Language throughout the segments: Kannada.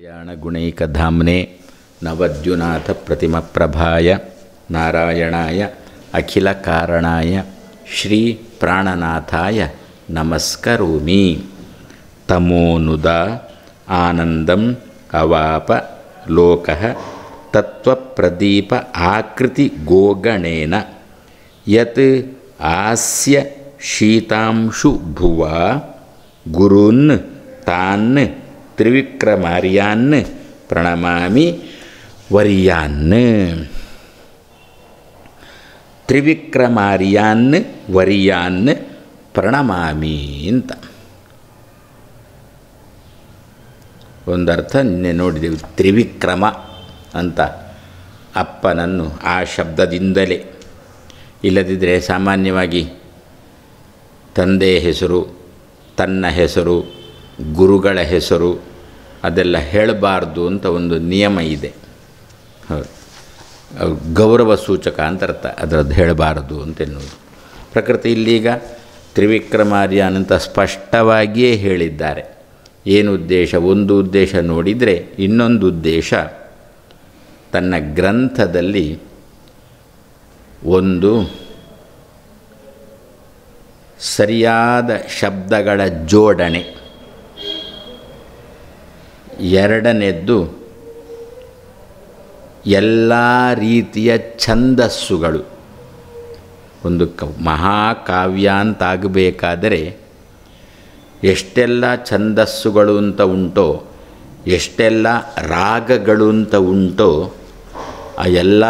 कल्याणगुणैकधाम्ने नवद्युनाथप्रतिमप्रभाय नारायणाय अखिलकारणाय श्रीप्राणनाथाय नमस्करोमि तमोनुदा आनन्दम् अवाप लोकः तत्त्वप्रदीप आकृतिगोगणेन यत् आस्य शीतांशुभुवा गुरुन् तान् ತ್ರಿವಿಕ್ರಮಾರ್ಯಾನ್ ಪ್ರಣಮಾಮಿ ವರಿಯಾನ್ ತ್ರಿವಿಕ್ರಮಾರ್ಯಾನ್ ವರಿಯಾನ್ ಪ್ರಣಮಾಮಿ ಅಂತ ಒಂದರ್ಥ ನಿನ್ನೆ ನೋಡಿದೆವು ತ್ರಿವಿಕ್ರಮ ಅಂತ ಅಪ್ಪನನ್ನು ಆ ಶಬ್ದದಿಂದಲೇ ಇಲ್ಲದಿದ್ದರೆ ಸಾಮಾನ್ಯವಾಗಿ ತಂದೆಯ ಹೆಸರು ತನ್ನ ಹೆಸರು ಗುರುಗಳ ಹೆಸರು ಅದೆಲ್ಲ ಹೇಳಬಾರ್ದು ಅಂತ ಒಂದು ನಿಯಮ ಇದೆ ಹೌದು ಗೌರವ ಸೂಚಕ ಅಂತ ಅರ್ಥ ಅದರದ್ದು ಅಂತ ಎನ್ನುವುದು ಪ್ರಕೃತಿ ಇಲ್ಲೀಗ ಅನಂತ ಸ್ಪಷ್ಟವಾಗಿಯೇ ಹೇಳಿದ್ದಾರೆ ಏನು ಉದ್ದೇಶ ಒಂದು ಉದ್ದೇಶ ನೋಡಿದರೆ ಇನ್ನೊಂದು ಉದ್ದೇಶ ತನ್ನ ಗ್ರಂಥದಲ್ಲಿ ಒಂದು ಸರಿಯಾದ ಶಬ್ದಗಳ ಜೋಡಣೆ ಎರಡನೆಯದ್ದು ಎಲ್ಲ ರೀತಿಯ ಛಂದಸ್ಸುಗಳು ಒಂದು ಕ ಮಹಾಕಾವ್ಯ ಅಂತಾಗಬೇಕಾದರೆ ಎಷ್ಟೆಲ್ಲ ಛಂದಸ್ಸುಗಳು ಅಂತ ಉಂಟೋ ಎಷ್ಟೆಲ್ಲ ರಾಗಗಳು ಅಂತ ಉಂಟೋ ಆ ಎಲ್ಲ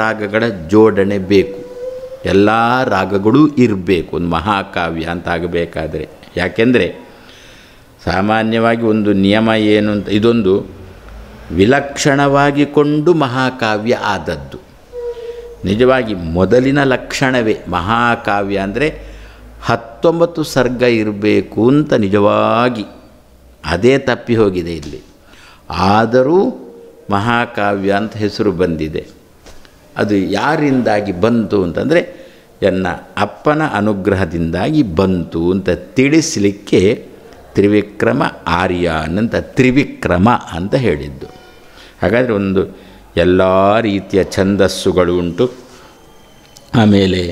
ರಾಗಗಳ ಜೋಡಣೆ ಬೇಕು ಎಲ್ಲ ರಾಗಗಳೂ ಇರಬೇಕು ಒಂದು ಮಹಾಕಾವ್ಯ ಅಂತಾಗಬೇಕಾದರೆ ಯಾಕೆಂದರೆ ಸಾಮಾನ್ಯವಾಗಿ ಒಂದು ನಿಯಮ ಏನು ಅಂತ ಇದೊಂದು ವಿಲಕ್ಷಣವಾಗಿ ಕೊಂಡು ಮಹಾಕಾವ್ಯ ಆದದ್ದು ನಿಜವಾಗಿ ಮೊದಲಿನ ಲಕ್ಷಣವೇ ಮಹಾಕಾವ್ಯ ಅಂದರೆ ಹತ್ತೊಂಬತ್ತು ಸರ್ಗ ಇರಬೇಕು ಅಂತ ನಿಜವಾಗಿ ಅದೇ ತಪ್ಪಿ ಹೋಗಿದೆ ಇಲ್ಲಿ ಆದರೂ ಮಹಾಕಾವ್ಯ ಅಂತ ಹೆಸರು ಬಂದಿದೆ ಅದು ಯಾರಿಂದಾಗಿ ಬಂತು ಅಂತಂದರೆ ಎನ್ನ ಅಪ್ಪನ ಅನುಗ್ರಹದಿಂದಾಗಿ ಬಂತು ಅಂತ ತಿಳಿಸಲಿಕ್ಕೆ ತ್ರಿವಿಕ್ರಮ ಆರ್ಯ ಅನ್ನಂತ ತ್ರಿವಿಕ್ರಮ ಅಂತ ಹೇಳಿದ್ದು ಹಾಗಾದರೆ ಒಂದು ಎಲ್ಲ ರೀತಿಯ ಛಂದಸ್ಸುಗಳು ಉಂಟು ಆಮೇಲೆ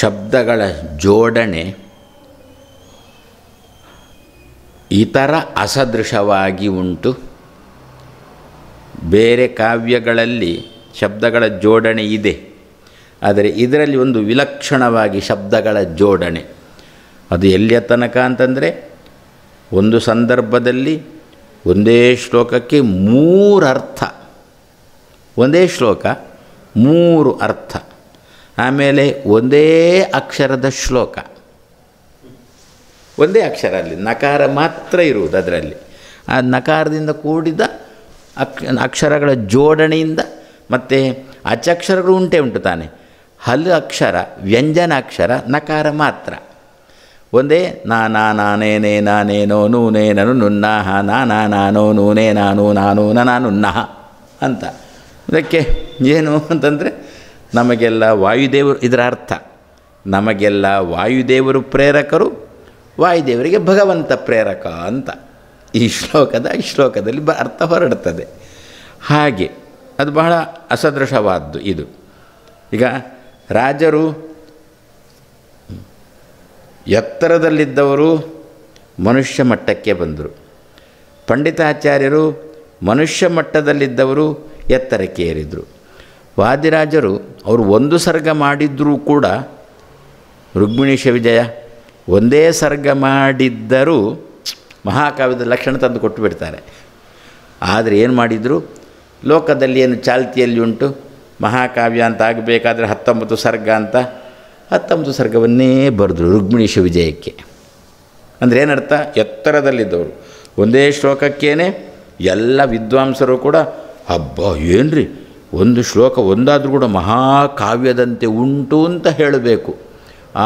ಶಬ್ದಗಳ ಜೋಡಣೆ ಇತರ ಅಸದೃಶವಾಗಿ ಉಂಟು ಬೇರೆ ಕಾವ್ಯಗಳಲ್ಲಿ ಶಬ್ದಗಳ ಜೋಡಣೆ ಇದೆ ಆದರೆ ಇದರಲ್ಲಿ ಒಂದು ವಿಲಕ್ಷಣವಾಗಿ ಶಬ್ದಗಳ ಜೋಡಣೆ ಅದು ಎಲ್ಲಿಯ ತನಕ ಅಂತಂದರೆ ಒಂದು ಸಂದರ್ಭದಲ್ಲಿ ಒಂದೇ ಶ್ಲೋಕಕ್ಕೆ ಮೂರು ಅರ್ಥ ಒಂದೇ ಶ್ಲೋಕ ಮೂರು ಅರ್ಥ ಆಮೇಲೆ ಒಂದೇ ಅಕ್ಷರದ ಶ್ಲೋಕ ಒಂದೇ ಅಕ್ಷರ ಅಲ್ಲಿ ನಕಾರ ಮಾತ್ರ ಇರುವುದು ಅದರಲ್ಲಿ ಆ ನಕಾರದಿಂದ ಕೂಡಿದ ಅಕ್ಷ ಅಕ್ಷರಗಳ ಜೋಡಣೆಯಿಂದ ಮತ್ತು ಅಚಕ್ಷರಗಳು ಉಂಟೆ ಉಂಟು ತಾನೆ ಹಲ್ಲು ಅಕ್ಷರ ವ್ಯಂಜನ ಅಕ್ಷರ ನಕಾರ ಮಾತ್ರ ಒಂದೇ ನಾ ನಾ ನಾನೇನೇ ನಾನೇನೋ ನೂನೇ ನನು ನುನ್ನಾಹ ನಾ ನಾ ನಾನೋ ನೂನೇ ನಾನು ನಾನು ನನ ಅಂತ ಇದಕ್ಕೆ ಏನು ಅಂತಂದರೆ ನಮಗೆಲ್ಲ ವಾಯುದೇವರು ಇದರ ಅರ್ಥ ನಮಗೆಲ್ಲ ವಾಯುದೇವರು ಪ್ರೇರಕರು ವಾಯುದೇವರಿಗೆ ಭಗವಂತ ಪ್ರೇರಕ ಅಂತ ಈ ಶ್ಲೋಕದ ಈ ಶ್ಲೋಕದಲ್ಲಿ ಬ ಅರ್ಥ ಹೊರಡ್ತದೆ ಹಾಗೆ ಅದು ಬಹಳ ಅಸದೃಶವಾದ್ದು ಇದು ಈಗ ರಾಜರು ಎತ್ತರದಲ್ಲಿದ್ದವರು ಮನುಷ್ಯ ಮಟ್ಟಕ್ಕೆ ಬಂದರು ಪಂಡಿತಾಚಾರ್ಯರು ಮನುಷ್ಯ ಮಟ್ಟದಲ್ಲಿದ್ದವರು ಎತ್ತರಕ್ಕೆ ಏರಿದರು ವಾದಿರಾಜರು ಅವರು ಒಂದು ಸರ್ಗ ಮಾಡಿದ್ದರೂ ಕೂಡ ರುಗ್ಮಿಣೀಶ ವಿಜಯ ಒಂದೇ ಸರ್ಗ ಮಾಡಿದ್ದರೂ ಮಹಾಕಾವ್ಯದ ಲಕ್ಷಣ ತಂದು ಕೊಟ್ಟು ಬಿಡ್ತಾರೆ ಆದರೆ ಏನು ಮಾಡಿದರು ಲೋಕದಲ್ಲಿ ಏನು ಚಾಲ್ತಿಯಲ್ಲಿ ಉಂಟು ಮಹಾಕಾವ್ಯ ಅಂತ ಆಗಬೇಕಾದ್ರೆ ಹತ್ತೊಂಬತ್ತು ಸರ್ಗ ಅಂತ ಹತ್ತೊಂಬತ್ತು ಸರ್ಗವನ್ನೇ ಬರೆದರು ರುಗ್ಮಿಣೀಶ ವಿಜಯಕ್ಕೆ ಅಂದರೆ ಏನರ್ಥ ಎತ್ತರದಲ್ಲಿದ್ದವರು ಒಂದೇ ಶ್ಲೋಕಕ್ಕೇನೆ ಎಲ್ಲ ವಿದ್ವಾಂಸರು ಕೂಡ ಹಬ್ಬ ಏನ್ರಿ ಒಂದು ಶ್ಲೋಕ ಒಂದಾದರೂ ಕೂಡ ಮಹಾಕಾವ್ಯದಂತೆ ಉಂಟು ಅಂತ ಹೇಳಬೇಕು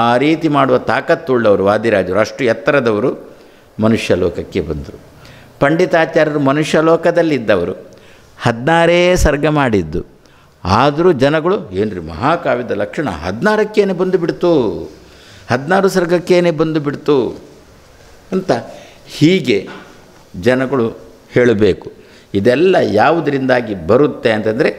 ಆ ರೀತಿ ಮಾಡುವ ತಾಕತ್ತುಳ್ಳವರು ವಾದಿರಾಜರು ಅಷ್ಟು ಎತ್ತರದವರು ಮನುಷ್ಯ ಲೋಕಕ್ಕೆ ಬಂದರು ಪಂಡಿತಾಚಾರ್ಯರು ಮನುಷ್ಯ ಲೋಕದಲ್ಲಿದ್ದವರು ಹದಿನಾರೇ ಸರ್ಗ ಮಾಡಿದ್ದು ಆದರೂ ಜನಗಳು ಏನ್ರಿ ಮಹಾಕಾವ್ಯದ ಲಕ್ಷಣ ಹದಿನಾರಕ್ಕೇನೆ ಬಂದು ಬಿಡ್ತು ಹದಿನಾರು ಸರ್ಗಕ್ಕೇನೆ ಬಂದು ಬಿಡ್ತು ಅಂತ ಹೀಗೆ ಜನಗಳು ಹೇಳಬೇಕು ಇದೆಲ್ಲ ಯಾವುದರಿಂದಾಗಿ ಬರುತ್ತೆ ಅಂತಂದರೆ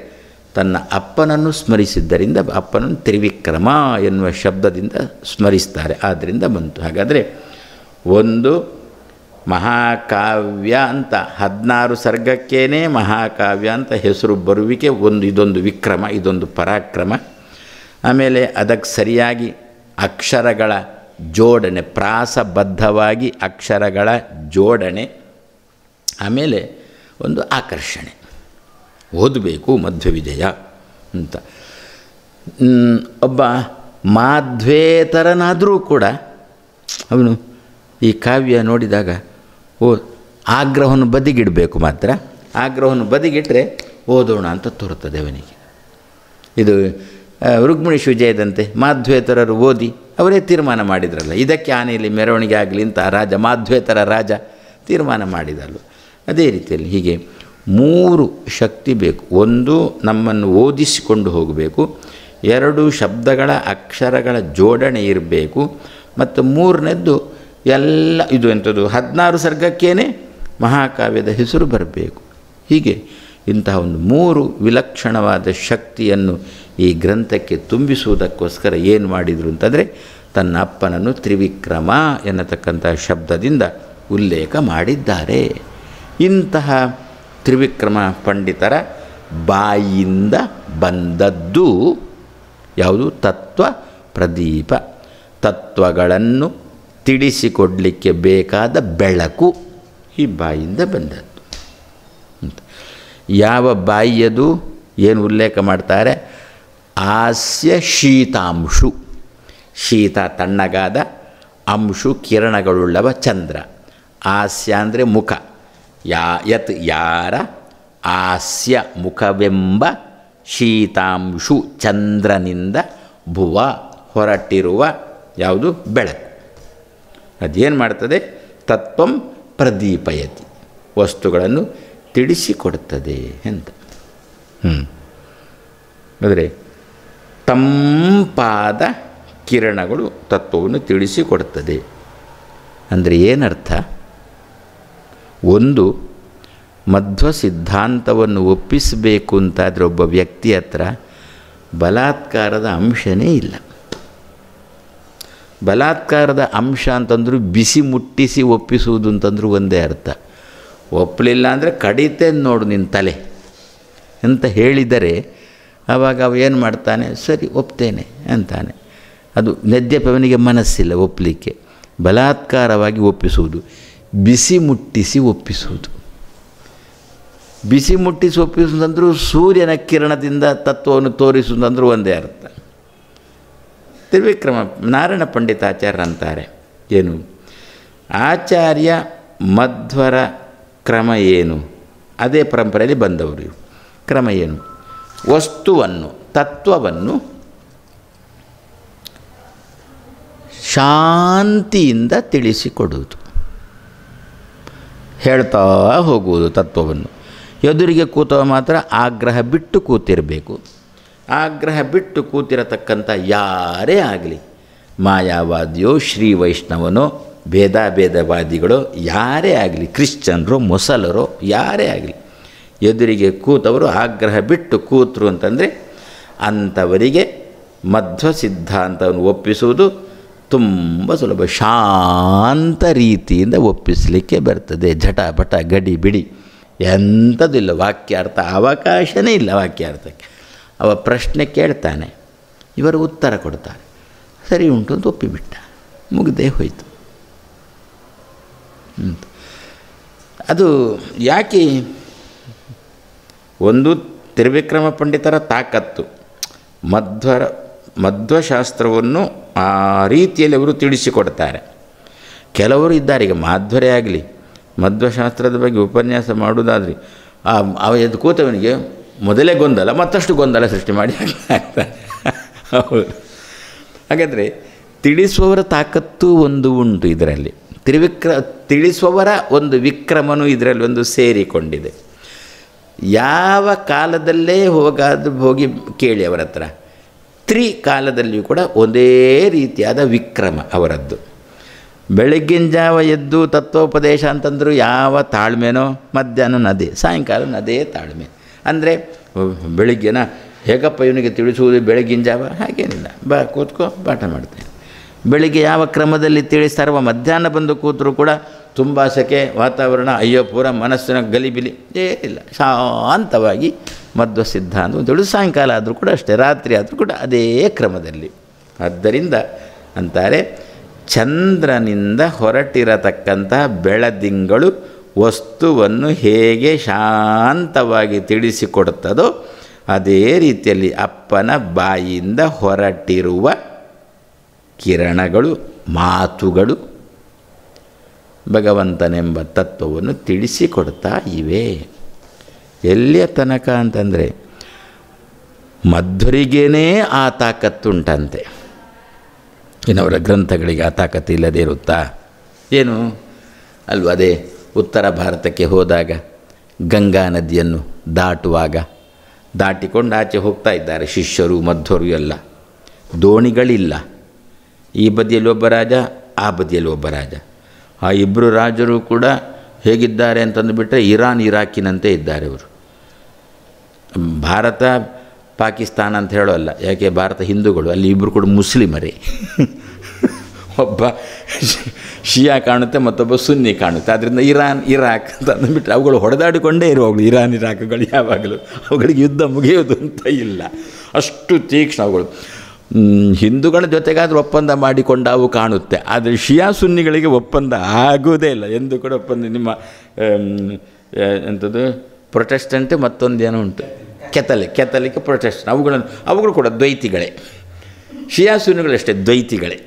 ತನ್ನ ಅಪ್ಪನನ್ನು ಸ್ಮರಿಸಿದ್ದರಿಂದ ಅಪ್ಪನನ್ನು ತ್ರಿವಿಕ್ರಮ ಎನ್ನುವ ಶಬ್ದದಿಂದ ಸ್ಮರಿಸ್ತಾರೆ ಆದ್ದರಿಂದ ಬಂತು ಹಾಗಾದರೆ ಒಂದು ಮಹಾಕಾವ್ಯ ಅಂತ ಹದಿನಾರು ಸರ್ಗಕ್ಕೇನೆ ಮಹಾಕಾವ್ಯ ಅಂತ ಹೆಸರು ಬರುವಿಕೆ ಒಂದು ಇದೊಂದು ವಿಕ್ರಮ ಇದೊಂದು ಪರಾಕ್ರಮ ಆಮೇಲೆ ಅದಕ್ಕೆ ಸರಿಯಾಗಿ ಅಕ್ಷರಗಳ ಜೋಡಣೆ ಪ್ರಾಸಬದ್ಧವಾಗಿ ಅಕ್ಷರಗಳ ಜೋಡಣೆ ಆಮೇಲೆ ಒಂದು ಆಕರ್ಷಣೆ ಓದಬೇಕು ಮಧ್ಯ ವಿಜಯ ಅಂತ ಒಬ್ಬ ಮಾಧ್ವೇತರನಾದರೂ ಕೂಡ ಅವನು ಈ ಕಾವ್ಯ ನೋಡಿದಾಗ ಓ ಆಗ್ರಹವನ್ನು ಬದಿಗಿಡಬೇಕು ಮಾತ್ರ ಆಗ್ರಹವನ್ನು ಬದಿಗಿಟ್ಟರೆ ಓದೋಣ ಅಂತ ತೋರುತ್ತದೆ ಅವನಿಗೆ ಇದು ರುಕ್ಮಿಣಿ ವಿಜಯದಂತೆ ಮಾಧ್ವೇತರರು ಓದಿ ಅವರೇ ತೀರ್ಮಾನ ಮಾಡಿದ್ರಲ್ಲ ಇದಕ್ಕೆ ಆನೆಯಲ್ಲಿ ಮೆರವಣಿಗೆ ಆಗಲಿ ಅಂತ ರಾಜ ಮಾಧ್ವೇತರ ರಾಜ ತೀರ್ಮಾನ ಮಾಡಿದಲ್ಲ ಅದೇ ರೀತಿಯಲ್ಲಿ ಹೀಗೆ ಮೂರು ಶಕ್ತಿ ಬೇಕು ಒಂದು ನಮ್ಮನ್ನು ಓದಿಸಿಕೊಂಡು ಹೋಗಬೇಕು ಎರಡು ಶಬ್ದಗಳ ಅಕ್ಷರಗಳ ಜೋಡಣೆ ಇರಬೇಕು ಮತ್ತು ಮೂರನೇದ್ದು ಎಲ್ಲ ಇದು ಎಂಥದ್ದು ಹದಿನಾರು ಸರ್ಗಕ್ಕೇನೆ ಮಹಾಕಾವ್ಯದ ಹೆಸರು ಬರಬೇಕು ಹೀಗೆ ಇಂತಹ ಒಂದು ಮೂರು ವಿಲಕ್ಷಣವಾದ ಶಕ್ತಿಯನ್ನು ಈ ಗ್ರಂಥಕ್ಕೆ ತುಂಬಿಸುವುದಕ್ಕೋಸ್ಕರ ಏನು ಮಾಡಿದರು ಅಂತಂದರೆ ತನ್ನ ಅಪ್ಪನನ್ನು ತ್ರಿವಿಕ್ರಮ ಎನ್ನತಕ್ಕಂತಹ ಶಬ್ದದಿಂದ ಉಲ್ಲೇಖ ಮಾಡಿದ್ದಾರೆ ಇಂತಹ ತ್ರಿವಿಕ್ರಮ ಪಂಡಿತರ ಬಾಯಿಯಿಂದ ಬಂದದ್ದು ಯಾವುದು ತತ್ವ ಪ್ರದೀಪ ತತ್ವಗಳನ್ನು ತಿಳಿಸಿಕೊಡಲಿಕ್ಕೆ ಬೇಕಾದ ಬೆಳಕು ಈ ಬಾಯಿಂದ ಬಂದದ್ದು ಯಾವ ಬಾಯಿಯದು ಏನು ಉಲ್ಲೇಖ ಮಾಡ್ತಾರೆ ಹಾಸ್ಯ ಶೀತಾಂಶು ಶೀತ ತಣ್ಣಗಾದ ಅಂಶು ಕಿರಣಗಳುಳ್ಳವ ಚಂದ್ರ ಹಾಸ್ಯ ಅಂದರೆ ಮುಖ ಯಾ ಯತ್ ಯಾರ ಹಾಸ್ಯ ಮುಖವೆಂಬ ಶೀತಾಂಶು ಚಂದ್ರನಿಂದ ಭುವ ಹೊರಟಿರುವ ಯಾವುದು ಬೆಳಕು ಅದೇನು ಮಾಡ್ತದೆ ತತ್ವಂ ಪ್ರದೀಪಯತಿ ವಸ್ತುಗಳನ್ನು ತಿಳಿಸಿಕೊಡ್ತದೆ ಅಂತ ಹ್ಞೂ ಅಂದರೆ ತಂಪಾದ ಕಿರಣಗಳು ತತ್ವವನ್ನು ತಿಳಿಸಿಕೊಡ್ತದೆ ಅಂದರೆ ಏನರ್ಥ ಒಂದು ಮಧ್ವ ಸಿದ್ಧಾಂತವನ್ನು ಒಪ್ಪಿಸಬೇಕು ಅಂತಾದರೆ ಒಬ್ಬ ವ್ಯಕ್ತಿ ಹತ್ರ ಬಲಾತ್ಕಾರದ ಅಂಶನೇ ಇಲ್ಲ ಬಲಾತ್ಕಾರದ ಅಂಶ ಅಂತಂದರೂ ಬಿಸಿ ಮುಟ್ಟಿಸಿ ಒಪ್ಪಿಸುವುದು ಅಂತಂದ್ರೂ ಒಂದೇ ಅರ್ಥ ಒಪ್ಪಲಿಲ್ಲ ಅಂದರೆ ಕಡಿತೆ ನೋಡು ನಿನ್ನ ತಲೆ ಅಂತ ಹೇಳಿದರೆ ಆವಾಗ ಅವ ಏನು ಮಾಡ್ತಾನೆ ಸರಿ ಒಪ್ತೇನೆ ಅಂತಾನೆ ಅದು ನೆದ್ಯಪವನಿಗೆ ಮನಸ್ಸಿಲ್ಲ ಒಪ್ಪಲಿಕ್ಕೆ ಬಲಾತ್ಕಾರವಾಗಿ ಒಪ್ಪಿಸುವುದು ಬಿಸಿ ಮುಟ್ಟಿಸಿ ಒಪ್ಪಿಸುವುದು ಬಿಸಿ ಮುಟ್ಟಿಸಿ ಒಪ್ಪಿಸುವುದಂದ್ರೂ ಸೂರ್ಯನ ಕಿರಣದಿಂದ ತತ್ವವನ್ನು ತೋರಿಸುವುದಂದ್ರೂ ಒಂದೇ ಅರ್ಥ ತ್ರಿವಿಕ್ರಮ ನಾರಾಯಣ ಪಂಡಿತಾಚಾರ್ಯ ಅಂತಾರೆ ಏನು ಆಚಾರ್ಯ ಮಧ್ವರ ಕ್ರಮ ಏನು ಅದೇ ಪರಂಪರೆಯಲ್ಲಿ ಬಂದವರು ಕ್ರಮ ಏನು ವಸ್ತುವನ್ನು ತತ್ವವನ್ನು ಶಾಂತಿಯಿಂದ ತಿಳಿಸಿಕೊಡುವುದು ಹೇಳ್ತಾ ಹೋಗುವುದು ತತ್ವವನ್ನು ಎದುರಿಗೆ ಕೂತವ ಮಾತ್ರ ಆಗ್ರಹ ಬಿಟ್ಟು ಕೂತಿರಬೇಕು ಆಗ್ರಹ ಬಿಟ್ಟು ಕೂತಿರತಕ್ಕಂಥ ಯಾರೇ ಆಗಲಿ ಮಾಯಾವಾದಿಯೋ ಶ್ರೀ ವೈಷ್ಣವನೋ ಭೇದಾಭೇದವಾದಿಗಳು ಯಾರೇ ಆಗಲಿ ಕ್ರಿಶ್ಚನರು ಮೊಸಲರು ಯಾರೇ ಆಗಲಿ ಎದುರಿಗೆ ಕೂತವರು ಆಗ್ರಹ ಬಿಟ್ಟು ಕೂತರು ಅಂತಂದರೆ ಅಂಥವರಿಗೆ ಮಧ್ವ ಸಿದ್ಧಾಂತವನ್ನು ಒಪ್ಪಿಸುವುದು ತುಂಬ ಸುಲಭ ಶಾಂತ ರೀತಿಯಿಂದ ಒಪ್ಪಿಸಲಿಕ್ಕೆ ಬರ್ತದೆ ಜಟ ಪಟ ಗಡಿ ಬಿಡಿ ಎಂಥದ್ದಿಲ್ಲ ವಾಕ್ಯಾರ್ಥ ಅವಕಾಶವೇ ಇಲ್ಲ ವಾಕ್ಯಾರ್ಥಕ್ಕೆ ಅವ ಪ್ರಶ್ನೆ ಕೇಳ್ತಾನೆ ಇವರು ಉತ್ತರ ಕೊಡ್ತಾರೆ ಸರಿ ಉಂಟು ಅಂತ ಒಪ್ಪಿಬಿಟ್ಟ ಮುಗ್ದೇ ಹೋಯಿತು ಅದು ಯಾಕೆ ಒಂದು ತ್ರಿವಿಕ್ರಮ ಪಂಡಿತರ ತಾಕತ್ತು ಮಧ್ವರ ಮಧ್ವಶಾಸ್ತ್ರವನ್ನು ಆ ರೀತಿಯಲ್ಲಿ ಅವರು ತಿಳಿಸಿಕೊಡ್ತಾರೆ ಕೆಲವರು ಇದ್ದಾರೆ ಈಗ ಮಾಧ್ವರೇ ಆಗಲಿ ಮಧ್ವಶಾಸ್ತ್ರದ ಬಗ್ಗೆ ಉಪನ್ಯಾಸ ಮಾಡುವುದಾದ್ರೆ ಆ ಅವ ಎದ್ದು ಕೂತವನಿಗೆ ಮೊದಲೇ ಗೊಂದಲ ಮತ್ತಷ್ಟು ಗೊಂದಲ ಸೃಷ್ಟಿ ಮಾಡಿ ಆಗ್ತಾರೆ ಹೌದು ಹಾಗಾದರೆ ತಿಳಿಸುವವರ ತಾಕತ್ತು ಒಂದು ಉಂಟು ಇದರಲ್ಲಿ ತ್ರಿವಿಕ್ರ ತಿಳಿಸುವವರ ಒಂದು ವಿಕ್ರಮನು ಇದರಲ್ಲಿ ಒಂದು ಸೇರಿಕೊಂಡಿದೆ ಯಾವ ಕಾಲದಲ್ಲೇ ಹೋಗಾದ ಹೋಗಿ ಕೇಳಿ ಅವರ ಹತ್ರ ಕಾಲದಲ್ಲಿಯೂ ಕೂಡ ಒಂದೇ ರೀತಿಯಾದ ವಿಕ್ರಮ ಅವರದ್ದು ಬೆಳಗ್ಗಿನ ಜಾವ ಎದ್ದು ತತ್ವೋಪದೇಶ ಅಂತಂದರೂ ಯಾವ ತಾಳ್ಮೆನೋ ಮಧ್ಯಾಹ್ನ ನದೇ ಸಾಯಂಕಾಲ ನದೇ ತಾಳ್ಮೆ ಅಂದರೆ ಬೆಳಿಗ್ಗೆನ ಹೇಗಪ್ಪ ಇವನಿಗೆ ತಿಳಿಸುವುದು ಬೆಳಗಿನ ಜಾವ ಹಾಗೇನಿಲ್ಲ ಬಾ ಕೂತ್ಕೋ ಪಾಠ ಮಾಡ್ತೇನೆ ಬೆಳಿಗ್ಗೆ ಯಾವ ಕ್ರಮದಲ್ಲಿ ತಿಳಿಸ್ತಾರೋ ಮಧ್ಯಾಹ್ನ ಬಂದು ಕೂತರೂ ಕೂಡ ತುಂಬ ಸೆಕೆ ವಾತಾವರಣ ಅಯ್ಯೋ ಪೂರ ಮನಸ್ಸಿನ ಗಲಿಬಿಲಿ ಏನಿಲ್ಲ ಶಾಂತವಾಗಿ ಮಧ್ವ ಸಿದ್ಧಾಂತವು ಒಂದು ಸಾಯಂಕಾಲ ಆದರೂ ಕೂಡ ಅಷ್ಟೇ ರಾತ್ರಿ ಆದರೂ ಕೂಡ ಅದೇ ಕ್ರಮದಲ್ಲಿ ಆದ್ದರಿಂದ ಅಂತಾರೆ ಚಂದ್ರನಿಂದ ಹೊರಟಿರತಕ್ಕಂತಹ ಬೆಳದಿಂಗಳು ವಸ್ತುವನ್ನು ಹೇಗೆ ಶಾಂತವಾಗಿ ತಿಳಿಸಿಕೊಡುತ್ತದೋ ಅದೇ ರೀತಿಯಲ್ಲಿ ಅಪ್ಪನ ಬಾಯಿಯಿಂದ ಹೊರಟಿರುವ ಕಿರಣಗಳು ಮಾತುಗಳು ಭಗವಂತನೆಂಬ ತತ್ವವನ್ನು ತಿಳಿಸಿಕೊಡ್ತಾ ಇವೆ ಎಲ್ಲಿಯ ತನಕ ಅಂತಂದರೆ ಮಧ್ವರಿಗೇನೇ ಆ ತಾಕತ್ತುಂಟಂತೆ ಇನ್ನವರ ಗ್ರಂಥಗಳಿಗೆ ಆ ತಾಕತ್ತು ಇಲ್ಲದೇ ಇರುತ್ತಾ ಏನು ಅಲ್ವಾ ಅದೇ ಉತ್ತರ ಭಾರತಕ್ಕೆ ಹೋದಾಗ ಗಂಗಾ ನದಿಯನ್ನು ದಾಟುವಾಗ ದಾಟಿಕೊಂಡು ಆಚೆ ಹೋಗ್ತಾ ಇದ್ದಾರೆ ಶಿಷ್ಯರು ಮಧ್ವರು ಎಲ್ಲ ದೋಣಿಗಳಿಲ್ಲ ಈ ಬದಿಯಲ್ಲಿ ಒಬ್ಬ ರಾಜ ಆ ಬದಿಯಲ್ಲಿ ಒಬ್ಬ ರಾಜ ಆ ಇಬ್ಬರು ರಾಜರು ಕೂಡ ಹೇಗಿದ್ದಾರೆ ಅಂತಂದುಬಿಟ್ರೆ ಇರಾನ್ ಇರಾಕಿನಂತೆ ಇದ್ದಾರೆ ಅವರು ಭಾರತ ಪಾಕಿಸ್ತಾನ ಅಂತ ಹೇಳೋಲ್ಲ ಯಾಕೆ ಭಾರತ ಹಿಂದೂಗಳು ಅಲ್ಲಿ ಇಬ್ಬರು ಕೂಡ ಮುಸ್ಲಿಮರೇ ಒಬ್ಬ ಶಿಯಾ ಕಾಣುತ್ತೆ ಮತ್ತೊಬ್ಬ ಸುನ್ನಿ ಕಾಣುತ್ತೆ ಅದರಿಂದ ಇರಾನ್ ಇರಾಕ್ ಅಂತ ಅಂದ್ಬಿಟ್ಟು ಅವುಗಳು ಹೊಡೆದಾಡಿಕೊಂಡೇ ಇರುವಾಗಳು ಇರಾನ್ ಇರಾಕ್ಗಳು ಯಾವಾಗಲೂ ಅವುಗಳಿಗೆ ಯುದ್ಧ ಮುಗಿಯೋದು ಅಂತ ಇಲ್ಲ ಅಷ್ಟು ತೀಕ್ಷ್ಣ ಅವುಗಳು ಹಿಂದೂಗಳ ಜೊತೆಗಾದರೂ ಒಪ್ಪಂದ ಮಾಡಿಕೊಂಡು ಅವು ಕಾಣುತ್ತೆ ಆದರೆ ಶಿಯಾ ಸುನ್ನಿಗಳಿಗೆ ಒಪ್ಪಂದ ಆಗೋದೇ ಇಲ್ಲ ಎಂದು ಕೂಡ ಒಪ್ಪಂದ ನಿಮ್ಮ ಎಂಥದ್ದು ಪ್ರೊಟೆಸ್ಟೆಂಟ್ ಮತ್ತೊಂದು ಏನೋ ಉಂಟು ಕೆಥಲಿಕ್ ಕೆಥಲಿಕ್ ಪ್ರೊಟೆಸ್ಟೆಂಟ್ ಅವುಗಳನ್ನು ಅವುಗಳು ಕೂಡ ದ್ವೈತಿಗಳೇ ಶಿಯಾ ಸುನ್ನಿಗಳಷ್ಟೇ ದ್ವೈತಿಗಳೇ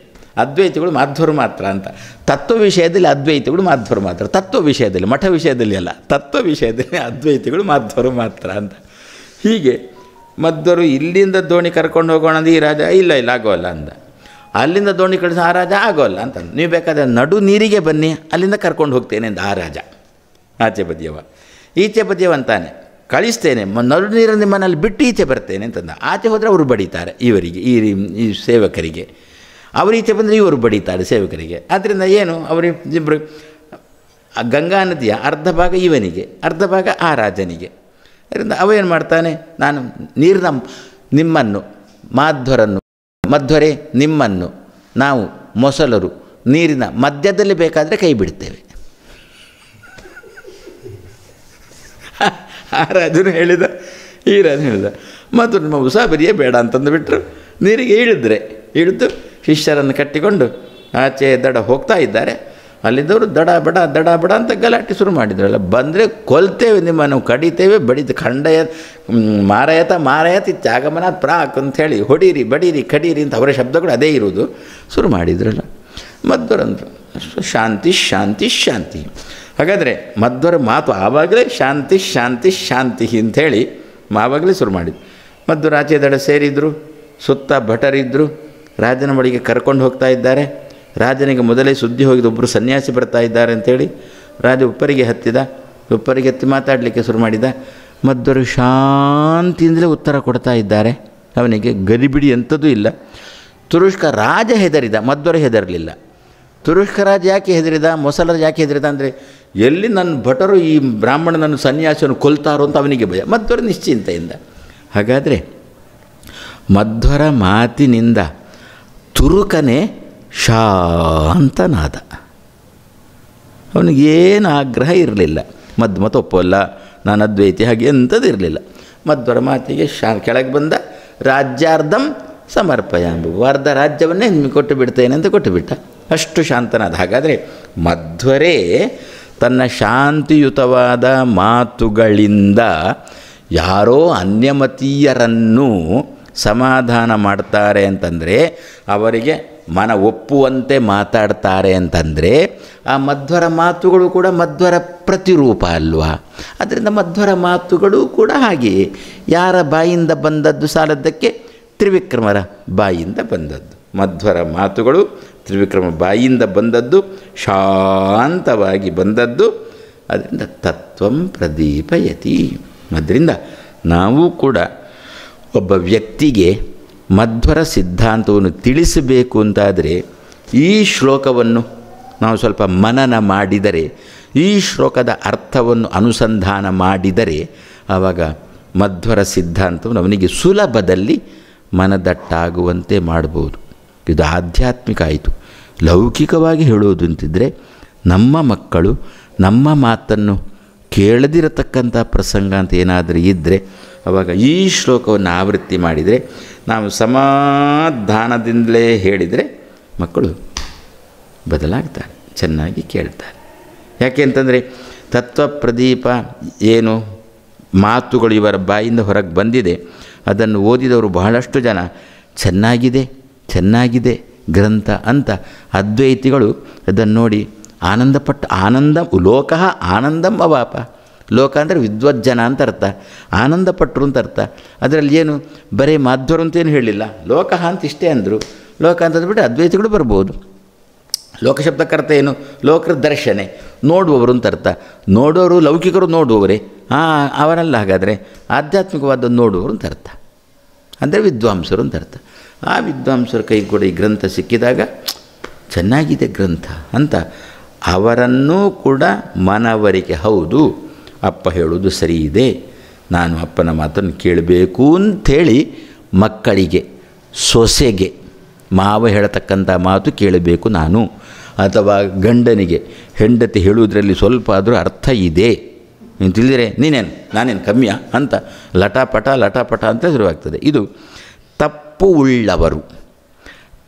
ಅದ್ವೈತಗಳು ಮಾಧ್ವರು ಮಾತ್ರ ಅಂತ ತತ್ವ ವಿಷಯದಲ್ಲಿ ಅದ್ವೈತಗಳು ಮಾಧ್ವರು ಮಾತ್ರ ತತ್ವ ವಿಷಯದಲ್ಲಿ ಮಠ ವಿಷಯದಲ್ಲಿ ಅಲ್ಲ ತತ್ವ ವಿಷಯದಲ್ಲಿ ಅದ್ವೈತಗಳು ಮಾಧ್ವರು ಮಾತ್ರ ಅಂತ ಹೀಗೆ ಮಧ್ವರು ಇಲ್ಲಿಂದ ದೋಣಿ ಕರ್ಕೊಂಡು ಹೋಗೋಣ ಅಂದರೆ ಈ ರಾಜ ಇಲ್ಲ ಇಲ್ಲ ಆಗೋಲ್ಲ ಅಂದ ಅಲ್ಲಿಂದ ದೋಣಿ ಕಳಿಸ ಆ ರಾಜ ಆಗೋಲ್ಲ ಅಂತ ನೀವು ಬೇಕಾದರೆ ನಡು ನೀರಿಗೆ ಬನ್ನಿ ಅಲ್ಲಿಂದ ಕರ್ಕೊಂಡು ಹೋಗ್ತೇನೆ ಅಂದ ಆ ರಾಜ ಆಚೆ ಬದಿಯವ ಈಚೆ ಬದಿಯವ ಅಂತಾನೆ ಕಳಿಸ್ತೇನೆ ಮ ನಡು ನೀರನ್ನು ನಿಮ್ಮನಲ್ಲಿ ಬಿಟ್ಟು ಈಚೆ ಬರ್ತೇನೆ ಅಂತಂದ ಆಚೆ ಹೋದರೆ ಅವರು ಬಡಿತಾರೆ ಇವರಿಗೆ ಈ ಈ ಸೇವಕರಿಗೆ ಅವರೀಚೆ ಬಂದರೆ ಇವರು ಬಡಿತಾರೆ ಸೇವಕರಿಗೆ ಆದ್ದರಿಂದ ಏನು ಅವರಿಬ್ಬರು ಗಂಗಾ ನದಿಯ ಅರ್ಧ ಭಾಗ ಇವನಿಗೆ ಅರ್ಧ ಭಾಗ ಆ ರಾಜನಿಗೆ ಅದರಿಂದ ಅವ ಏನು ಮಾಡ್ತಾನೆ ನಾನು ನೀರಿನ ನಿಮ್ಮನ್ನು ಮಾಧ್ವರನ್ನು ಮಧ್ವರೇ ನಿಮ್ಮನ್ನು ನಾವು ಮೊಸಲರು ನೀರಿನ ಮಧ್ಯದಲ್ಲಿ ಬೇಕಾದರೆ ಕೈ ಬಿಡ್ತೇವೆ ಆ ರಾಜನು ಹೇಳಿದ ಈ ರಾಜನು ಹೇಳಿದ ಮತ್ತು ನಮ್ಮ ಉಸಾಬರಿಯೇ ಬೇಡ ಅಂತಂದು ಬಿಟ್ಟರು ನೀರಿಗೆ ಇಳಿದ್ರೆ ಹಿಡಿದು ಶಿಷ್ಯರನ್ನು ಕಟ್ಟಿಕೊಂಡು ಆಚೆ ದಡ ಹೋಗ್ತಾ ಇದ್ದಾರೆ ಅಲ್ಲಿದ್ದವರು ದಡ ಬಡ ದಡ ಬಡ ಅಂತ ಗಲಾಟೆ ಶುರು ಮಾಡಿದ್ರಲ್ಲ ಬಂದರೆ ಕೊಲ್ತೇವೆ ನಿಮ್ಮನ್ನು ಕಡಿತೇವೆ ಬಡಿದು ಖಂಡಯ ಮಾರಯತ ಮಾರಯತಿ ತ್ಯಾಗಮನ ಪ್ರಾಕ್ ಅಂಥೇಳಿ ಹೊಡೀರಿ ಬಡೀರಿ ಕಡೀರಿ ಅಂತ ಅವರ ಶಬ್ದಗಳು ಅದೇ ಇರೋದು ಶುರು ಮಾಡಿದ್ರಲ್ಲ ಮಧ್ವರಂದರು ಶಾಂತಿ ಶಾಂತಿ ಶಾಂತಿ ಹಾಗಾದರೆ ಮಧ್ವರ ಮಾತು ಆವಾಗಲೇ ಶಾಂತಿ ಶಾಂತಿ ಶಾಂತಿ ಅಂಥೇಳಿ ಆವಾಗಲೇ ಶುರು ಮಾಡಿದ್ರು ಆಚೆ ದಡ ಸೇರಿದ್ರು ಸುತ್ತ ಭಟರಿದ್ದರು ರಾಜನ ಬಳಿಗೆ ಕರ್ಕೊಂಡು ಹೋಗ್ತಾ ಇದ್ದಾರೆ ರಾಜನಿಗೆ ಮೊದಲೇ ಸುದ್ದಿ ಒಬ್ಬರು ಸನ್ಯಾಸಿ ಬರ್ತಾ ಇದ್ದಾರೆ ಅಂತೇಳಿ ರಾಜ ಉಪ್ಪರಿಗೆ ಹತ್ತಿದ ಉಪ್ಪರಿಗೆ ಹತ್ತಿ ಮಾತಾಡಲಿಕ್ಕೆ ಶುರು ಮಾಡಿದ ಮದ್ವರು ಶಾಂತಿಯಿಂದಲೇ ಉತ್ತರ ಕೊಡ್ತಾ ಇದ್ದಾರೆ ಅವನಿಗೆ ಗರಿಬಿಡಿ ಅಂಥದ್ದು ಇಲ್ಲ ತುರುಷ್ಕ ರಾಜ ಹೆದರಿದ ಮದ್ವರ ಹೆದರಲಿಲ್ಲ ತುರುಷ್ಕ ರಾಜ ಯಾಕೆ ಹೆದರಿದ ಮೊಸಲರ ಯಾಕೆ ಹೆದರಿದ ಅಂದರೆ ಎಲ್ಲಿ ನನ್ನ ಭಟರು ಈ ಬ್ರಾಹ್ಮಣನನ್ನು ಸನ್ಯಾಸಿಯನ್ನು ಕೊಲ್ತಾರೋ ಅಂತ ಅವನಿಗೆ ಭಯ ಮಧ್ವರ ನಿಶ್ಚಿಂತೆಯಿಂದ ಹಾಗಾದರೆ ಮಧ್ವರ ಮಾತಿನಿಂದ ತುರುಕನೆ ಶಾಂತನಾದ ಅವನಿಗೇನು ಆಗ್ರಹ ಇರಲಿಲ್ಲ ಮಧ್ಮತ ಒಪ್ಪಲ್ಲ ನಾನು ಅದ್ವೈತಿ ಹಾಗೆ ಎಂಥದ್ದು ಇರಲಿಲ್ಲ ಮಧ್ವರ ಮಾತಿಗೆ ಶಾ ಕೆಳಗೆ ಬಂದ ರಾಜ್ಯಾರ್ಧಂ ಸಮರ್ಪಯ ಅರ್ಧ ರಾಜ್ಯವನ್ನೇ ನಿಮಗೆ ಕೊಟ್ಟು ಬಿಡ್ತೇನೆ ಅಂತ ಕೊಟ್ಟು ಬಿಟ್ಟ ಅಷ್ಟು ಶಾಂತನಾದ ಹಾಗಾದರೆ ಮಧ್ವರೇ ತನ್ನ ಶಾಂತಿಯುತವಾದ ಮಾತುಗಳಿಂದ ಯಾರೋ ಅನ್ಯಮತೀಯರನ್ನು ಸಮಾಧಾನ ಮಾಡ್ತಾರೆ ಅಂತಂದರೆ ಅವರಿಗೆ ಮನ ಒಪ್ಪುವಂತೆ ಮಾತಾಡ್ತಾರೆ ಅಂತಂದರೆ ಆ ಮಧ್ವರ ಮಾತುಗಳು ಕೂಡ ಮಧ್ವರ ಪ್ರತಿರೂಪ ಅಲ್ವಾ ಅದರಿಂದ ಮಧ್ವರ ಮಾತುಗಳು ಕೂಡ ಹಾಗೆಯೇ ಯಾರ ಬಾಯಿಂದ ಬಂದದ್ದು ಸಾಲದ್ದಕ್ಕೆ ತ್ರಿವಿಕ್ರಮರ ಬಾಯಿಂದ ಬಂದದ್ದು ಮಧ್ವರ ಮಾತುಗಳು ತ್ರಿವಿಕ್ರಮ ಬಾಯಿಯಿಂದ ಬಂದದ್ದು ಶಾಂತವಾಗಿ ಬಂದದ್ದು ಅದರಿಂದ ತತ್ವಂ ಪ್ರದೀಪಯತಿ ಅದರಿಂದ ನಾವು ಕೂಡ ಒಬ್ಬ ವ್ಯಕ್ತಿಗೆ ಮಧ್ವರ ಸಿದ್ಧಾಂತವನ್ನು ತಿಳಿಸಬೇಕು ಅಂತಾದರೆ ಈ ಶ್ಲೋಕವನ್ನು ನಾವು ಸ್ವಲ್ಪ ಮನನ ಮಾಡಿದರೆ ಈ ಶ್ಲೋಕದ ಅರ್ಥವನ್ನು ಅನುಸಂಧಾನ ಮಾಡಿದರೆ ಆವಾಗ ಮಧ್ವರ ಸಿದ್ಧಾಂತವು ಅವನಿಗೆ ಸುಲಭದಲ್ಲಿ ಮನದಟ್ಟಾಗುವಂತೆ ಮಾಡ್ಬೋದು ಇದು ಆಧ್ಯಾತ್ಮಿಕ ಆಯಿತು ಲೌಕಿಕವಾಗಿ ಹೇಳೋದು ಅಂತಿದ್ದರೆ ನಮ್ಮ ಮಕ್ಕಳು ನಮ್ಮ ಮಾತನ್ನು ಕೇಳದಿರತಕ್ಕಂಥ ಪ್ರಸಂಗ ಅಂತ ಏನಾದರೂ ಇದ್ದರೆ ಅವಾಗ ಈ ಶ್ಲೋಕವನ್ನು ಆವೃತ್ತಿ ಮಾಡಿದರೆ ನಾವು ಸಮಾಧಾನದಿಂದಲೇ ಹೇಳಿದರೆ ಮಕ್ಕಳು ಬದಲಾಗ್ತಾರೆ ಚೆನ್ನಾಗಿ ಕೇಳ್ತಾರೆ ಯಾಕೆ ಅಂತಂದರೆ ತತ್ವ ಪ್ರದೀಪ ಏನು ಮಾತುಗಳು ಇವರ ಬಾಯಿಂದ ಹೊರಗೆ ಬಂದಿದೆ ಅದನ್ನು ಓದಿದವರು ಬಹಳಷ್ಟು ಜನ ಚೆನ್ನಾಗಿದೆ ಚೆನ್ನಾಗಿದೆ ಗ್ರಂಥ ಅಂತ ಅದ್ವೈತಿಗಳು ಅದನ್ನು ನೋಡಿ ಆನಂದಪಟ್ಟ ಆನಂದ ಲೋಕ ಆನಂದಂ ಅವಾಪ ಲೋಕ ಅಂದರೆ ವಿದ್ವಜ್ಜನ ಅಂತ ಅರ್ಥ ಆನಂದಪಟ್ಟರು ಅಂತ ಅರ್ಥ ಅದರಲ್ಲಿ ಏನು ಬರೀ ಮಾಧ್ವರು ಅಂತೇನು ಹೇಳಿಲ್ಲ ಲೋಕ ಅಂತ ಇಷ್ಟೇ ಅಂದರು ಲೋಕ ಅಂತಂದ್ಬಿಟ್ಟು ಅದ್ವೈತಗಳು ಬರ್ಬೋದು ಲೋಕಶಬ್ದಕ್ಕರ್ಥ ಏನು ಲೋಕರ ದರ್ಶನೆ ನೋಡುವವರು ಅಂತ ಅರ್ಥ ನೋಡೋರು ಲೌಕಿಕರು ನೋಡುವವರೇ ಹಾಂ ಅವರಲ್ಲ ಹಾಗಾದರೆ ಆಧ್ಯಾತ್ಮಿಕವಾದ ನೋಡುವವರು ಅಂತ ಅರ್ಥ ಅಂದರೆ ವಿದ್ವಾಂಸರು ಅಂತ ಅರ್ಥ ಆ ವಿದ್ವಾಂಸರ ಕೈ ಕೂಡ ಈ ಗ್ರಂಥ ಸಿಕ್ಕಿದಾಗ ಚೆನ್ನಾಗಿದೆ ಗ್ರಂಥ ಅಂತ ಅವರನ್ನೂ ಕೂಡ ಮನವರಿಕೆ ಹೌದು ಅಪ್ಪ ಹೇಳೋದು ಸರಿ ಇದೆ ನಾನು ಅಪ್ಪನ ಮಾತನ್ನು ಕೇಳಬೇಕು ಅಂಥೇಳಿ ಮಕ್ಕಳಿಗೆ ಸೊಸೆಗೆ ಮಾವ ಹೇಳತಕ್ಕಂಥ ಮಾತು ಕೇಳಬೇಕು ನಾನು ಅಥವಾ ಗಂಡನಿಗೆ ಹೆಂಡತಿ ಹೇಳುವುದರಲ್ಲಿ ಸ್ವಲ್ಪ ಆದರೂ ಅರ್ಥ ಇದೆ ನೀನು ತಿಳಿದರೆ ನೀನೇನು ನಾನೇನು ಕಮ್ಮಿಯ ಅಂತ ಲಟಾಪಟ ಲಟಾಪಟ ಅಂತ ಶುರುವಾಗ್ತದೆ ಇದು ತಪ್ಪು ಉಳ್ಳವರು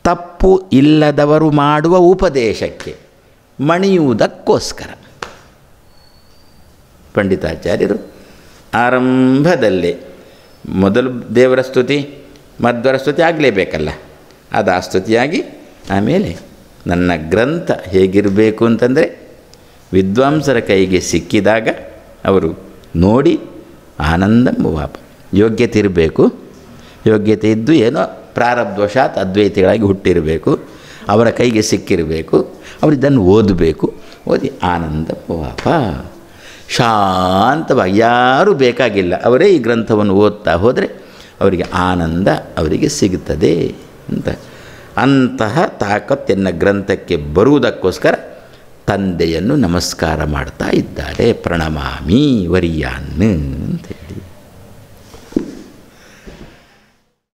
ತಪ್ಪು ಇಲ್ಲದವರು ಮಾಡುವ ಉಪದೇಶಕ್ಕೆ ಮಣಿಯುವುದಕ್ಕೋಸ್ಕರ ಪಂಡಿತಾಚಾರ್ಯರು ಆರಂಭದಲ್ಲಿ ಮೊದಲು ದೇವರ ಸ್ತುತಿ ಮಧ್ವರ ಸ್ತುತಿ ಆಗಲೇಬೇಕಲ್ಲ ಅದು ಆ ಸ್ತುತಿಯಾಗಿ ಆಮೇಲೆ ನನ್ನ ಗ್ರಂಥ ಹೇಗಿರಬೇಕು ಅಂತಂದರೆ ವಿದ್ವಾಂಸರ ಕೈಗೆ ಸಿಕ್ಕಿದಾಗ ಅವರು ನೋಡಿ ಆನಂದ ಮುವಾಪ ಯೋಗ್ಯತೆ ಇರಬೇಕು ಯೋಗ್ಯತೆ ಇದ್ದು ಏನೋ ಪ್ರಾರಬ್ಧವಶಾತ್ ಅದ್ವೈತಿಗಳಾಗಿ ಹುಟ್ಟಿರಬೇಕು ಅವರ ಕೈಗೆ ಸಿಕ್ಕಿರಬೇಕು ಅವರು ಇದನ್ನು ಓದಬೇಕು ಓದಿ ಆನಂದ ಪಾಪ ಶಾಂತವಾಗಿ ಯಾರೂ ಬೇಕಾಗಿಲ್ಲ ಅವರೇ ಈ ಗ್ರಂಥವನ್ನು ಓದ್ತಾ ಹೋದರೆ ಅವರಿಗೆ ಆನಂದ ಅವರಿಗೆ ಸಿಗುತ್ತದೆ ಅಂತ ಅಂತಹ ತಾಕತ್ತಿನ ಗ್ರಂಥಕ್ಕೆ ಬರುವುದಕ್ಕೋಸ್ಕರ ತಂದೆಯನ್ನು ನಮಸ್ಕಾರ ಮಾಡ್ತಾ ಇದ್ದಾರೆ ಪ್ರಣಮಾಮಿ ವರಿಯಾನ್ ಅಂತ